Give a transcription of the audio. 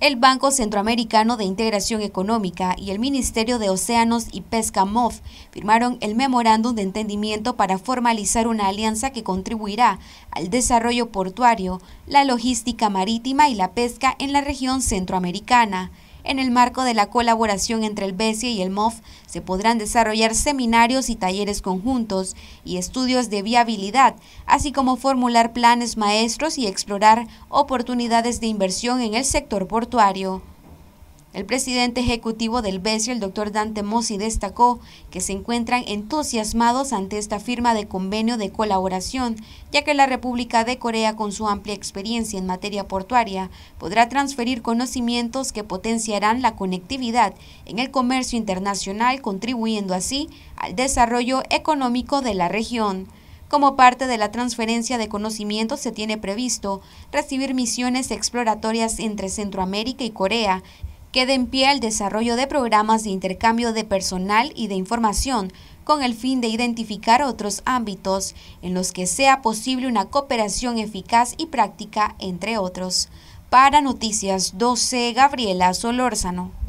El Banco Centroamericano de Integración Económica y el Ministerio de Océanos y Pesca MOF firmaron el memorándum de entendimiento para formalizar una alianza que contribuirá al desarrollo portuario, la logística marítima y la pesca en la región centroamericana. En el marco de la colaboración entre el BESI y el MOF, se podrán desarrollar seminarios y talleres conjuntos y estudios de viabilidad, así como formular planes maestros y explorar oportunidades de inversión en el sector portuario. El presidente ejecutivo del BESIO, el doctor Dante Mossi, destacó que se encuentran entusiasmados ante esta firma de convenio de colaboración, ya que la República de Corea, con su amplia experiencia en materia portuaria, podrá transferir conocimientos que potenciarán la conectividad en el comercio internacional, contribuyendo así al desarrollo económico de la región. Como parte de la transferencia de conocimientos se tiene previsto recibir misiones exploratorias entre Centroamérica y Corea, Queda en pie el desarrollo de programas de intercambio de personal y de información con el fin de identificar otros ámbitos en los que sea posible una cooperación eficaz y práctica, entre otros. Para Noticias 12, Gabriela Solórzano.